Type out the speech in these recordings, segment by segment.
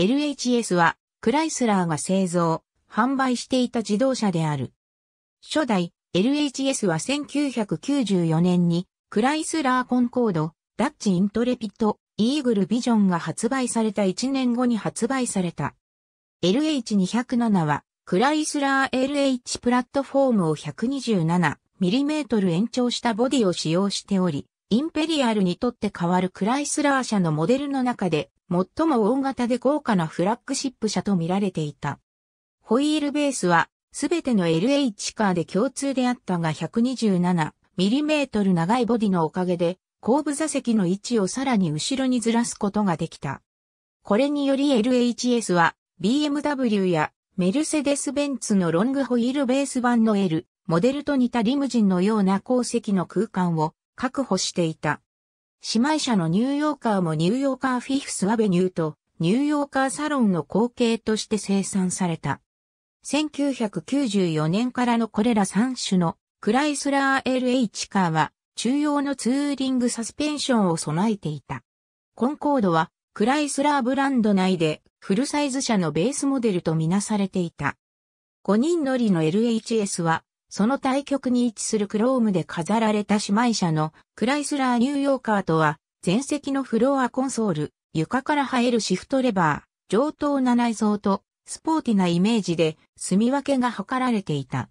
LHS は、クライスラーが製造、販売していた自動車である。初代、LHS は1994年に、クライスラーコンコード、ダッチイントレピット、イーグルビジョンが発売された1年後に発売された。LH207 は、クライスラー LH プラットフォームを 127mm 延長したボディを使用しており、インペリアルにとって変わるクライスラー社のモデルの中で最も大型で高価なフラッグシップ車と見られていた。ホイールベースは、すべての LH カーで共通であったが 127mm 長いボディのおかげで、後部座席の位置をさらに後ろにずらすことができた。これにより LHS は BMW やメルセデス・ベンツのロングホイールベース版の L モデルと似たリムジンのような鉱石の空間を確保していた。姉妹社のニューヨーカーもニューヨーカーフィフスアベニューとニューヨーカーサロンの後継として生産された。1994年からのこれら3種のクライスラー LH カーは中央のツーリングサスペンションを備えていた。コンコードはクライスラーブランド内でフルサイズ車のベースモデルとみなされていた。5人乗りの LHS はその対極に位置するクロームで飾られた姉妹車のクライスラーニューヨーカーとは、前席のフロアコンソール、床から生えるシフトレバー、上等な内装と、スポーティなイメージで、住み分けが図られていた。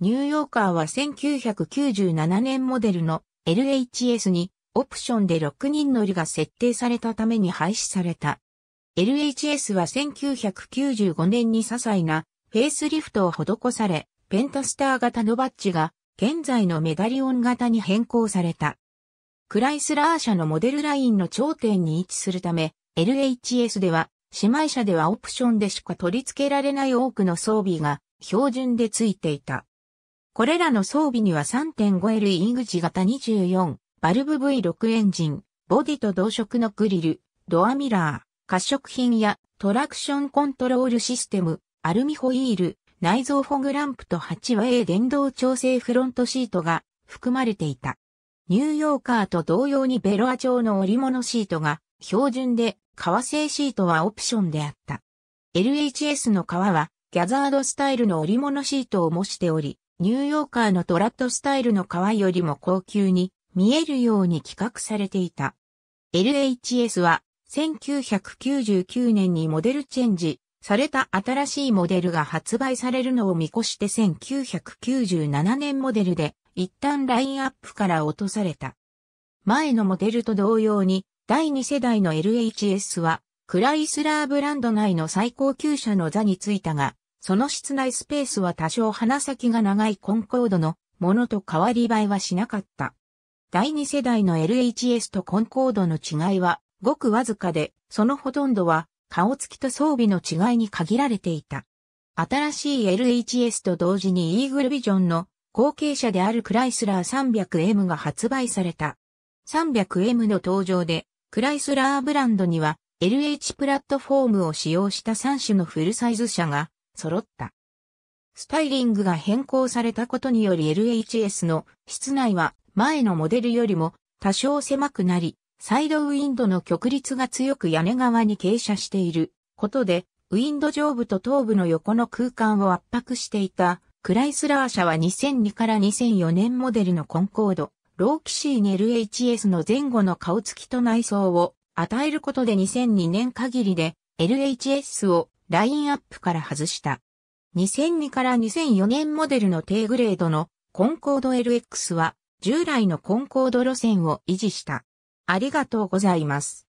ニューヨーカーは1997年モデルの LHS に、オプションで6人乗りが設定されたために廃止された。LHS は1995年に些細なフェイスリフトを施され、ペンタスター型のバッジが、現在のメダリオン型に変更された。クライスラー社のモデルラインの頂点に位置するため、LHS では、姉妹車ではオプションでしか取り付けられない多くの装備が標準で付いていた。これらの装備には 3.5L イングジ型24、バルブ V6 エンジン、ボディと同色のグリル、ドアミラー、褐色品やトラクションコントロールシステム、アルミホイール、内蔵フォグランプと8 w a 電動調整フロントシートが含まれていた。ニューヨーカーと同様にベロア調の織物シートが標準で革製シートはオプションであった。LHS の革はギャザードスタイルの織物シートを模しており、ニューヨーカーのトラットスタイルの革よりも高級に見えるように企画されていた。LHS は1999年にモデルチェンジされた新しいモデルが発売されるのを見越して1997年モデルで一旦ラインアップから落とされた。前のモデルと同様に第2世代の LHS はクライスラーブランド内の最高級車の座についたが、その室内スペースは多少鼻先が長いコンコードのものと変わり映えはしなかった。第2世代の LHS とコンコードの違いはごくわずかで、そのほとんどは顔つきと装備の違いに限られていた。新しい LHS と同時にイーグルビジョンの後継者であるクライスラー 300M が発売された。300M の登場で、クライスラーブランドには LH プラットフォームを使用した3種のフルサイズ車が揃った。スタイリングが変更されたことにより LHS の室内は前のモデルよりも多少狭くなり、サイドウィンドの曲率が強く屋根側に傾斜していることで、ウィンド上部と頭部の横の空間を圧迫していた、クライスラー社は2002から2004年モデルのコンコード、ローキシーン LHS の前後の顔付きと内装を与えることで2002年限りで LHS をラインアップから外した。2002から2004年モデルの低グレードのコンコード LX は従来のコンコード路線を維持した。ありがとうございます。